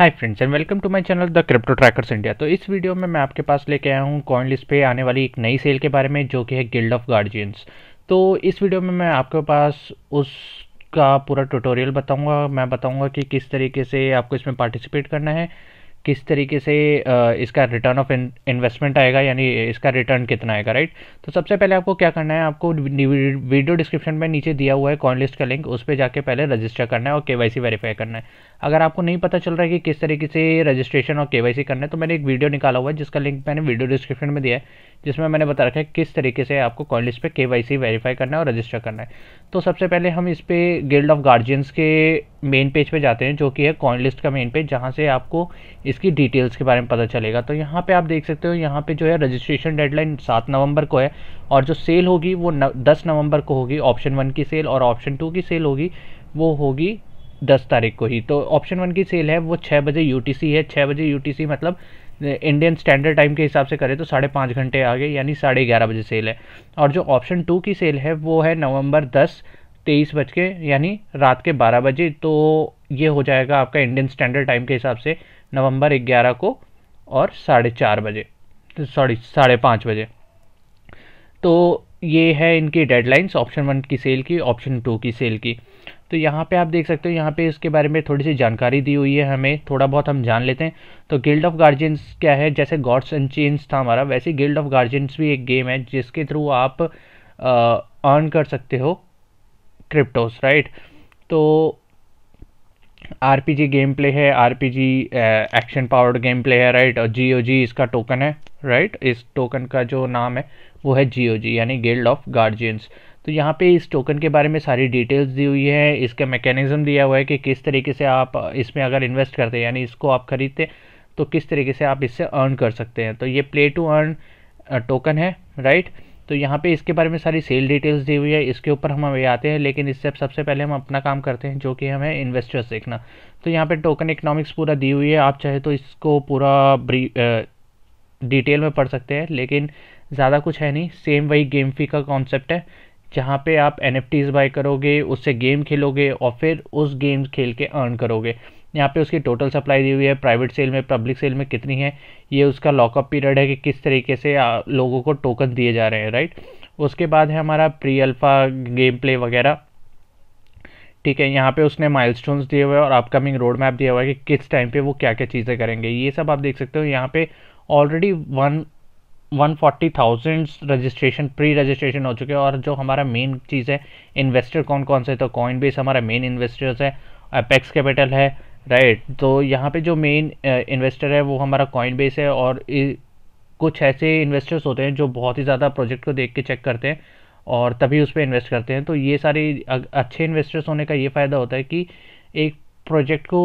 Hi friends and welcome to my channel the crypto trackers India तो इस video में मैं आपके पास लेके आया हूँ कॉइन लिस्ट पे आने वाली एक नई सेल के बारे में जो कि है गिल्ड ऑफ गार्जियंस तो इस वीडियो में मैं आपके पास उसका पूरा ट्यूटोरियल बताऊँगा मैं बताऊँगा कि किस तरीके से आपको इसमें पार्टिसिपेट करना है किस तरीके से इसका रिटर्न ऑफ इन्वेस्टमेंट आएगा यानी इसका रिटर्न कितना आएगा राइट तो सबसे पहले आपको क्या करना है आपको वीडियो डिस्क्रिप्शन में नीचे दिया हुआ है कॉइन लिस्ट का लिंक उस पर जाके पहले रजिस्टर करना है और केवाईसी वेरीफाई करना है अगर आपको नहीं पता चल रहा है कि किस तरीके से रजिस्ट्रेशन और के करना है तो मैंने एक वीडियो निकाला हुआ है जिसका लिंक मैंने वीडियो डिस्क्रिप्शन में दिया है जिसमें मैंने बता रखा है किस तरीके से आपको कॉइन लिस्ट पर के वेरीफाई करना है और रजिस्टर करना है तो सबसे पहले हम इस पर गिल्ड ऑफ गार्जियंस के मेन पेज पे जाते हैं जो कि है कॉइन लिस्ट का मेन पेज जहाँ से आपको इसकी डिटेल्स के बारे में पता चलेगा तो यहाँ पे आप देख सकते हो यहाँ पे जो है रजिस्ट्रेशन डेडलाइन सात नवंबर को है और जो सेल होगी वो दस नवंबर को होगी ऑप्शन वन की सेल और ऑप्शन टू की सेल होगी वो होगी दस तारीख को ही तो ऑप्शन वन की सेल है वो छः बजे यू है छः बजे यू मतलब इंडियन स्टैंडर्ड टाइम के हिसाब से करें तो साढ़े पाँच घंटे आगे यानी साढ़े ग्यारह बजे सेल है और जो ऑप्शन टू की सेल है वो है नवम्बर दस तेईस बज के यानी रात के बारह बजे तो ये हो जाएगा आपका इंडियन स्टैंडर्ड टाइम के हिसाब से नवंबर ग्यारह को और साढ़े चार बजे सॉरी तो साढ़े पाँच बजे तो ये है इनकी डेडलाइंस ऑप्शन वन की सेल की ऑप्शन टू की सेल की तो यहाँ पे आप देख सकते हो यहाँ पे इसके बारे में थोड़ी सी जानकारी दी हुई है हमें थोड़ा बहुत हम जान लेते हैं तो गिल्ड ऑफ गार्जियंस क्या है जैसे गॉड्स एंड चेंज था हमारा वैसे गिल्ड ऑफ गार्जियंस भी एक गेम है जिसके थ्रू आप अर्न कर सकते हो क्रिप्टोस राइट तो आर गेम प्ले है our action powered game play है राइट और जी इसका टोकन है राइट इस टोकन का जो नाम है वो है जी यानी गिल्ड ऑफ गार्जियंस तो यहाँ पे इस टोकन के बारे में सारी डिटेल्स दी हुई है इसका मैकेनिज़्म दिया हुआ है कि किस तरीके से आप इसमें अगर इन्वेस्ट करते हैं यानी इसको आप खरीदते तो किस तरीके से आप इससे अर्न कर सकते हैं तो ये प्ले टू अर्न टोकन है राइट right? तो यहाँ पे इसके बारे में सारी सेल डिटेल्स दी हुई है इसके ऊपर हम अभी आते हैं लेकिन इससे सबसे पहले हम अपना काम करते हैं जो कि हमें इन्वेस्टर्स देखना तो यहाँ पे टोकन इकोनॉमिक्स पूरा दी हुई है आप चाहे तो इसको पूरा ब्री डिटेल में पढ़ सकते हैं लेकिन ज़्यादा कुछ है नहीं सेम वही गेम फी का कॉन्सेप्ट है जहाँ पे आप एन एफ करोगे उससे गेम खेलोगे और फिर उस गेम खेल के अर्न करोगे यहाँ पे उसकी टोटल सप्लाई दी हुई है प्राइवेट सेल में पब्लिक सेल में कितनी है ये उसका लॉकअप पीरियड है कि किस तरीके से लोगों को टोकन दिए जा रहे हैं राइट उसके बाद है हमारा प्री अल्फ़ा गेम प्ले वगैरह ठीक है यहाँ पे उसने माइल दिए हुए हैं और अपकमिंग रोड मैप दिया हुआ है कि किस टाइम पे वो क्या क्या चीज़ें करेंगे ये सब आप देख सकते हो यहाँ पे already one one forty thousand registration pre registration हो चुके हैं और जो हमारा मेन चीज़ है इन्वेस्टर कौन कौन से तो कॉइन बेस हमारा मेन इन्वेस्टर्स है अपेक्स कैपिटल है राइट तो यहाँ पे जो मेन इन्वेस्टर uh, है वो हमारा कॉइन बेस है और कुछ ऐसे इन्वेस्टर्स होते हैं जो बहुत ही ज़्यादा प्रोजेक्ट को देख के चेक करते हैं और तभी उस पर इन्वेस्ट करते हैं तो ये सारे अच्छे इन्वेस्टर्स होने का ये फ़ायदा होता है कि एक प्रोजेक्ट को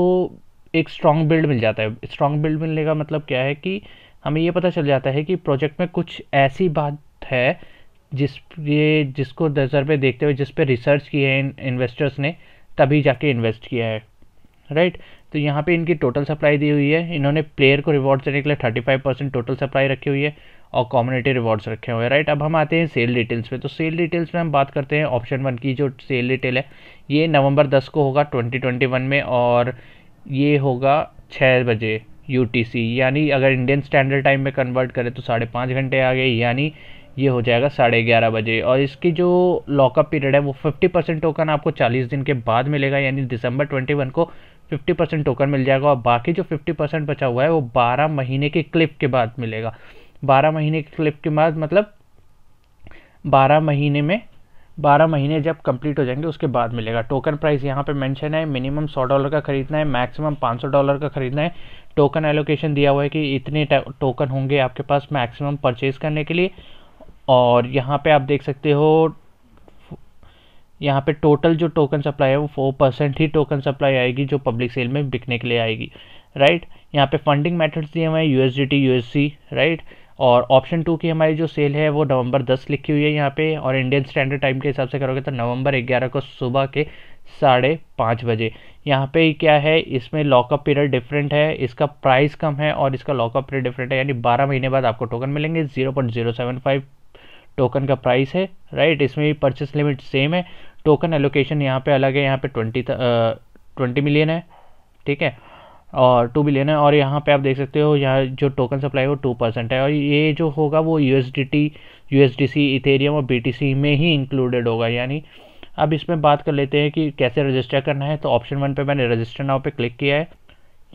एक स्ट्रॉन्ग बिल्ड मिल जाता है स्ट्रॉन्ग बिल्ड मिलने का मतलब क्या है कि हमें ये पता चल जाता है कि प्रोजेक्ट में कुछ ऐसी बात है जिस ये जिसको नज़र में देखते हुए जिस पे रिसर्च की है इन इन्वेस्टर्स ने तभी जाके इन्वेस्ट किया है राइट तो यहाँ पे इनकी टोटल सप्लाई दी हुई है इन्होंने प्लेयर को रिवॉर्ड्स देने के लिए thirty five percent total supply रखी हुई है और कम्युनिटी रिवॉर्ड्स रखे हुए हैं राइट अब हम आते हैं सेल डिटेल्स पे तो सेल डिटेल्स में हम बात करते हैं ऑप्शन वन की जो सेल डिटेल है ये नवंबर दस को होगा ट्वेंटी ट्वेंटी वन में और ये होगा छः बजे यू यानी अगर इंडियन स्टैंडर्ड टाइम में कन्वर्ट करें तो साढ़े पाँच घंटे आ गए यानी ये हो जाएगा साढ़े ग्यारह बजे और इसकी जो लॉकअप पीरियड है वो फिफ्टी परसेंट टोकन आपको चालीस दिन के बाद मिलेगा यानी दिसंबर ट्वेंटी वन को फिफ्टी परसेंट टोकन मिल जाएगा और बाकी जो फिफ्टी परसेंट बचा हुआ है वो बारह महीने के क्लिप के बाद मिलेगा बारह महीने के क्लिप के बाद मतलब बारह महीने में बारह महीने जब कंप्लीट हो जाएंगे उसके बाद मिलेगा टोकन प्राइस यहाँ पे मेंशन है मिनिमम सौ डॉलर का खरीदना है मैक्सिमम पाँच सौ डॉलर का खरीदना है टोकन एलोकेशन दिया हुआ है कि इतने टोकन होंगे आपके पास मैक्सिमम परचेज करने के लिए और यहाँ पे आप देख सकते हो यहाँ पे टोटल जो टोकन सप्लाई है वो फोर परसेंट ही टोकन सप्लाई आएगी जो पब्लिक सेल में बिकने के लिए आएगी राइट यहाँ पे फंडिंग मेथड्स दिए हुए हैं यू एस डी राइट और ऑप्शन टू की हमारी जो सेल है वो नवंबर दस लिखी हुई है यहाँ पे और इंडियन स्टैंडर्ड टाइम के हिसाब से करोगे तो नवंबर ग्यारह को सुबह के साढ़े पाँच बजे यहाँ पे क्या है इसमें लॉकअप पीरियड डिफरेंट है इसका प्राइस कम है और इसका लॉकअप पीरियड डिफरेंट है यानी बारह महीने बाद आपको टोकन मिलेंगे zero point zero seven five token का प्राइस है राइट इसमें भी परचेस लिमिट सेम है टोकन एलोकेशन यहाँ पे अलग है यहाँ पे ट्वेंटी ट्वेंटी मिलियन है ठीक है और टू बिलियन है और यहाँ पे आप देख सकते हो यहाँ जो टोकन सप्लाई है वो टू परसेंट है और ये जो होगा वो U S D T U S D C Ethereum और बी टी सी में ही इंक्लूडेड होगा यानी अब इसमें बात कर लेते हैं कि कैसे रजिस्टर करना है तो ऑप्शन वन पे मैंने रजिस्टर नाव पे क्लिक किया है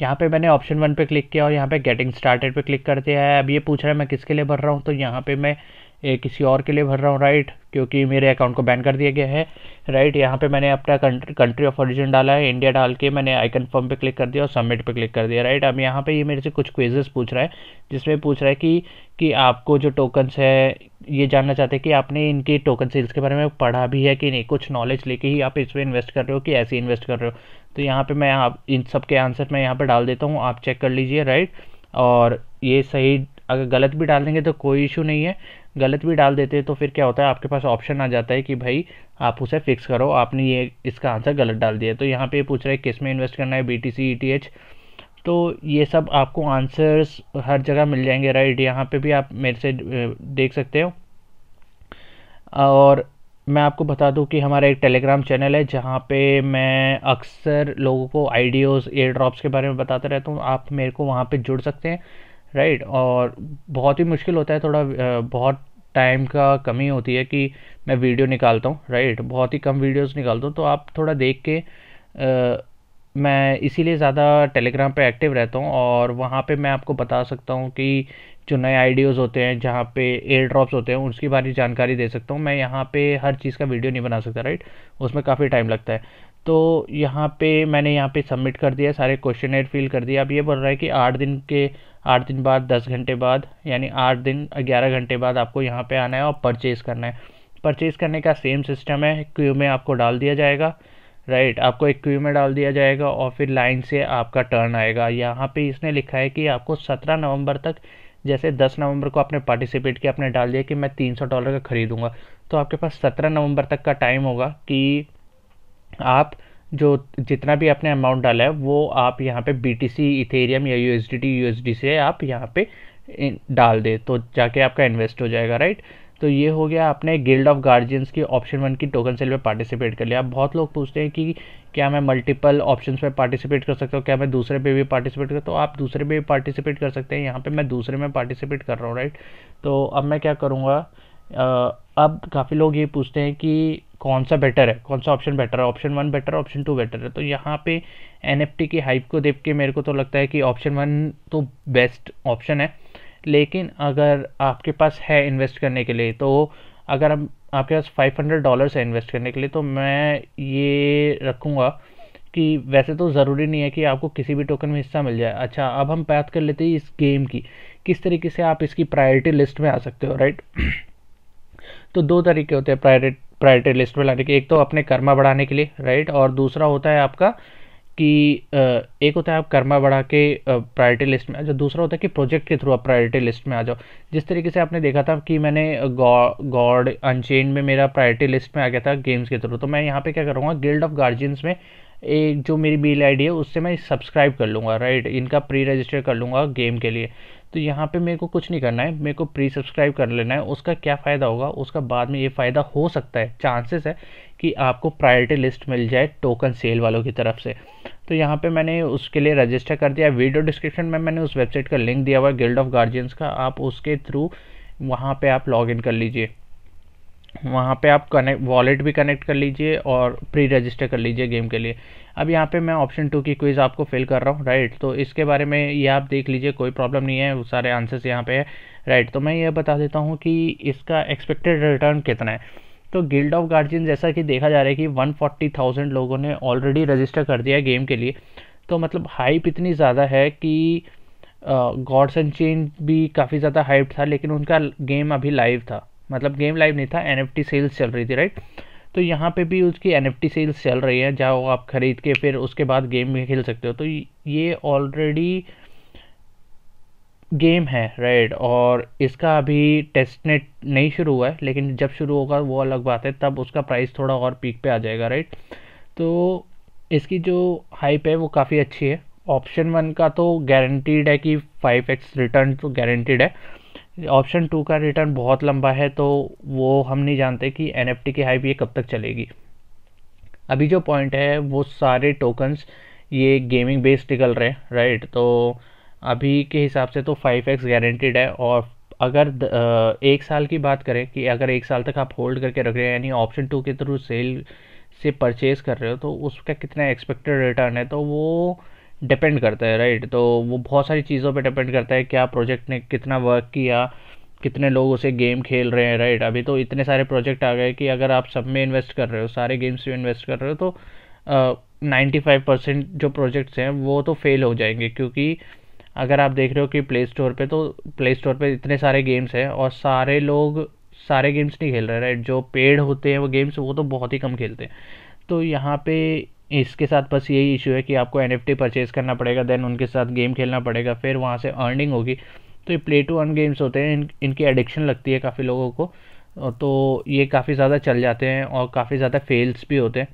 यहाँ पे मैंने ऑप्शन वन पे क्लिक किया और यहाँ पे गेटिंग स्टार्टेड पे क्लिक कर दिया है अब ये पूछ रहा है मैं किसके लिए भर रहा हूँ तो यहाँ पे मैं ये किसी और के लिए भर रहा हूँ राइट क्योंकि मेरे अकाउंट को बैन कर दिया गया है राइट यहाँ पे मैंने अपना कंट्री ऑफ ऑरिजिन डाला है इंडिया डाल के मैंने आई कन्फर्म पर क्लिक कर दिया और सबमिट पे क्लिक कर दिया राइट अब यहाँ पे ये मेरे से कुछ क्वेजेस पूछ रहा है जिसमें पूछ रहा है कि कि आपको जो टोकन्स है ये जानना चाहते हैं कि आपने इनके टोकन सेल्स के बारे में पढ़ा भी है कि नहीं कुछ नॉलेज लेके ही आप इसमें इन्वेस्ट कर रहे हो कि ऐसे इन्वेस्ट कर रहे हो तो यहाँ पर मैं आप इन सब के आंसर मैं यहाँ पर डाल देता हूँ आप चेक कर लीजिए राइट और ये सही अगर गलत भी डाल देंगे तो कोई इशू नहीं है गलत भी डाल देते हैं तो फिर क्या होता है आपके पास ऑप्शन आ जाता है कि भाई आप उसे फिक्स करो आपने ये इसका आंसर गलत डाल दिया तो यहाँ पे पूछ रहा है किस में इन्वेस्ट करना है B T C E T H तो ये सब आपको आंसर्स हर जगह मिल जाएंगे राइट यहाँ पे भी आप मेरे से देख सकते हो और मैं आपको बता दूं कि हमारा एक टेलीग्राम चैनल है जहाँ पे मैं अक्सर लोगों को आइडियोज़ एयर ड्रॉप्स के बारे में बताते रहता हूँ आप मेरे को वहाँ पे जुड़ सकते हैं राइट और बहुत ही मुश्किल होता है थोड़ा बहुत टाइम का कमी होती है कि मैं वीडियो निकालता हूँ राइट बहुत ही कम वीडियोस निकालता हूँ तो आप थोड़ा देख के आ, मैं इसीलिए ज़्यादा टेलीग्राम पे एक्टिव रहता हूँ और वहाँ पे मैं आपको बता सकता हूँ कि जो नए आइडियोज़ होते हैं जहाँ पे एयर ड्रॉप्स होते हैं उसकी बारे जानकारी दे सकता हूँ मैं यहाँ पे हर चीज़ का वीडियो नहीं बना सकता राइट उसमें काफ़ी टाइम लगता है तो यहाँ पे मैंने यहाँ पे सबमिट कर दिया सारे क्वेश्चन फिल कर दिया अब ये बोल रहा है कि आठ दिन के आठ दिन बाद दस घंटे बाद यानी आठ दिन ग्यारह घंटे बाद आपको यहाँ पे आना है और परचेज़ करना है परचेज़ करने का सेम सिस्टम है क्यू में आपको डाल दिया जाएगा राइट right, आपको एक क्यू में डाल दिया जाएगा और फिर लाइन से आपका टर्न आएगा यहाँ पे इसने लिखा है कि आपको 17 नवंबर तक जैसे 10 नवंबर को आपने पार्टिसिपेट किया आपने डाल दिया कि मैं 300 डॉलर का ख़रीदूंगा तो आपके पास 17 नवंबर तक का टाइम होगा कि आप जो जितना भी आपने अमाउंट डाला है वो आप यहाँ पे बी टी सी इथेरियम या U S D T U S D से आप यहाँ पे डाल दे तो जाके आपका इन्वेस्ट हो जाएगा राइट तो ये हो गया आपने गिल्ड ऑफ गार्जियंस की ऑप्शन वन की टोकन सेल में पार्टिसिपेट कर लिया आप बहुत लोग पूछते हैं कि क्या मैं मल्टीपल ऑप्शन में पार्टिसिपेट कर सकता हूँ क्या मैं दूसरे पे भी पार्टिसिपेट कर तो आप दूसरे पे भी पार्टिसिपेट कर सकते हैं यहाँ पे मैं दूसरे में पार्टिसिपेट कर रहा हूँ राइट तो अब मैं क्या करूँगा अब काफ़ी लोग ये पूछते हैं कि कौन सा बेटर है कौन सा ऑप्शन बेटर है ऑप्शन वन बेटर है ऑप्शन टू बेटर है तो यहाँ पे एन की हाइप को देख के मेरे को तो लगता है कि ऑप्शन वन तो बेस्ट ऑप्शन है लेकिन अगर आपके पास है इन्वेस्ट करने के लिए तो अगर हम आपके पास फाइव हंड्रेड डॉलर्स है इन्वेस्ट करने के लिए तो मैं ये रखूँगा कि वैसे तो ज़रूरी नहीं है कि आपको किसी भी टोकन में हिस्सा मिल जाए अच्छा अब हम बात कर लेते हैं इस गेम की किस तरीके से आप इसकी प्रायोरिटी लिस्ट में आ सकते हो राइट तो दो तरीके होते हैं प्रायोरिट प्रायोरिटी लिस्ट में लाने के एक तो अपने कर्मा बढ़ाने के लिए राइट और दूसरा होता है आपका कि एक होता है आप कर्मा बढ़ा के प्रायोरिटी लिस्ट में आ जाओ दूसरा होता है कि प्रोजेक्ट के थ्रू आप प्रायोरिटी लिस्ट में आ जाओ जिस तरीके से आपने देखा था कि मैंने गॉड अनचेन में, में मेरा प्रायोरिटी लिस्ट में आ गया था गेम्स के थ्रू तो मैं यहाँ पे क्या करूँगा गिल्ड ऑफ गार्जियंस में एक जो मेरी मेल आईडी है उससे मैं सब्सक्राइब कर लूँगा राइट इनका प्री रजिस्टर कर लूँगा गेम के लिए तो यहाँ पे मेरे को कुछ नहीं करना है मेरे को प्री सब्सक्राइब कर लेना है उसका क्या फ़ायदा होगा उसका बाद में ये फ़ायदा हो सकता है चांसेस है कि आपको प्रायोरिटी लिस्ट मिल जाए टोकन सेल वालों की तरफ से तो यहाँ पे मैंने उसके लिए रजिस्टर कर दिया वीडियो डिस्क्रिप्शन में मैंने उस वेबसाइट का लिंक दिया हुआ है गिल्ड ऑफ गार्जियंस का आप उसके थ्रू वहाँ पर आप लॉग कर लीजिए वहाँ पे आप कनेक्ट वॉलेट भी कनेक्ट कर लीजिए और प्री रजिस्टर कर लीजिए गेम के लिए अब यहाँ पे मैं ऑप्शन टू की क्विज़ आपको फिल कर रहा हूँ राइट तो इसके बारे में ये आप देख लीजिए कोई प्रॉब्लम नहीं है वो सारे आंसर्स यहाँ पे है राइट तो मैं ये बता देता हूँ कि इसका एक्सपेक्टेड रिटर्न कितना है तो गिल्ड ऑफ गार्जियन जैसा कि देखा जा रहा है कि वन फोर्टी थाउजेंड लोगों ने ऑलरेडी रजिस्टर कर दिया है गेम के लिए तो मतलब हाइप इतनी ज़्यादा है कि गॉड्स एंड चेंज भी काफ़ी ज़्यादा हाइप था लेकिन उनका गेम अभी लाइव था मतलब गेम लाइव नहीं था एन सेल्स चल रही थी राइट तो यहाँ पे भी उसकी एन सेल्स चल रही है जाओ आप ख़रीद के फिर उसके बाद गेम भी खेल सकते हो तो ये ऑलरेडी गेम है राइट और इसका अभी टेस्ट नेट नहीं शुरू हुआ है लेकिन जब शुरू होगा वो अलग बात है तब उसका प्राइस थोड़ा और पीक पे आ जाएगा राइट तो इसकी जो हाइप है वो काफ़ी अच्छी है ऑप्शन वन का तो गारंटीड है कि फाइव एक्स रिटर्न तो गारंटीड है ऑप्शन टू का रिटर्न बहुत लंबा है तो वो हम नहीं जानते कि एन की हाइप ये कब तक चलेगी अभी जो पॉइंट है वो सारे टोकन्स ये गेमिंग बेस्ड निकल रहे हैं राइट तो अभी के हिसाब से तो फाइव एक्स गारंटेड है और अगर एक साल की बात करें कि अगर एक साल तक आप होल्ड करके रख रहे हैं यानी ऑप्शन टू के थ्रू सेल से परचेज़ कर रहे हो तो उसका कितना एक्सपेक्टेड रिटर्न है तो वो डिपेंड करता है राइट तो वो बहुत सारी चीज़ों पे डिपेंड करता है क्या प्रोजेक्ट ने कितना वर्क किया कितने लोग उसे गेम खेल रहे हैं राइट अभी तो इतने सारे प्रोजेक्ट आ गए कि अगर आप सब में इन्वेस्ट कर रहे हो सारे गेम्स में इन्वेस्ट कर रहे हो तो नाइन्टी फाइव परसेंट जो प्रोजेक्ट्स हैं वो तो फेल हो जाएंगे क्योंकि अगर आप देख रहे हो कि प्ले स्टोर पर तो प्ले स्टोर पर इतने सारे गेम्स हैं और सारे लोग सारे गेम्स नहीं खेल रहे राइट जो पेड होते हैं वो गेम्स वो तो बहुत ही कम खेलते हैं तो यहाँ पे इसके साथ बस यही इशू है कि आपको एन एफ परचेज़ करना पड़ेगा देन उनके साथ गेम खेलना पड़ेगा फिर वहाँ से अर्निंग होगी तो ये प्ले टू अर्न गेम्स होते हैं इन, इनकी एडिक्शन लगती है काफ़ी लोगों को तो ये काफ़ी ज़्यादा चल जाते हैं और काफ़ी ज़्यादा फेल्स भी होते हैं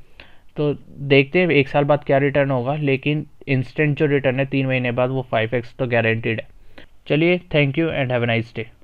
तो देखते हैं एक साल बाद क्या रिटर्न होगा लेकिन इंस्टेंट जो रिटर्न है तीन महीने बाद वो फाइव एक्स तो गारंटिड है चलिए thank you and have nice day